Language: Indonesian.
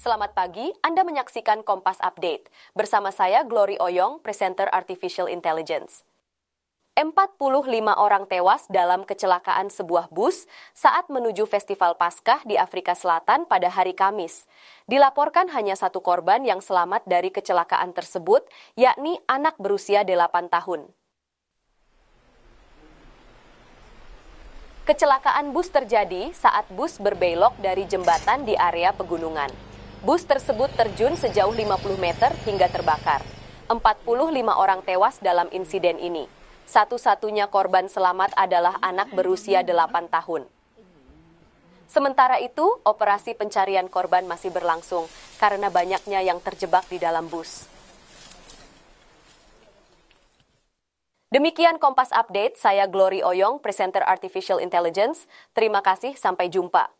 Selamat pagi, Anda menyaksikan Kompas Update. Bersama saya Glory Oyong, presenter Artificial Intelligence. 45 orang tewas dalam kecelakaan sebuah bus saat menuju Festival Paskah di Afrika Selatan pada hari Kamis. Dilaporkan hanya satu korban yang selamat dari kecelakaan tersebut, yakni anak berusia 8 tahun. Kecelakaan bus terjadi saat bus berbelok dari jembatan di area pegunungan. Bus tersebut terjun sejauh 50 meter hingga terbakar. 45 orang tewas dalam insiden ini. Satu-satunya korban selamat adalah anak berusia 8 tahun. Sementara itu, operasi pencarian korban masih berlangsung karena banyaknya yang terjebak di dalam bus. Demikian Kompas Update, saya Glory Oyong, presenter Artificial Intelligence. Terima kasih, sampai jumpa.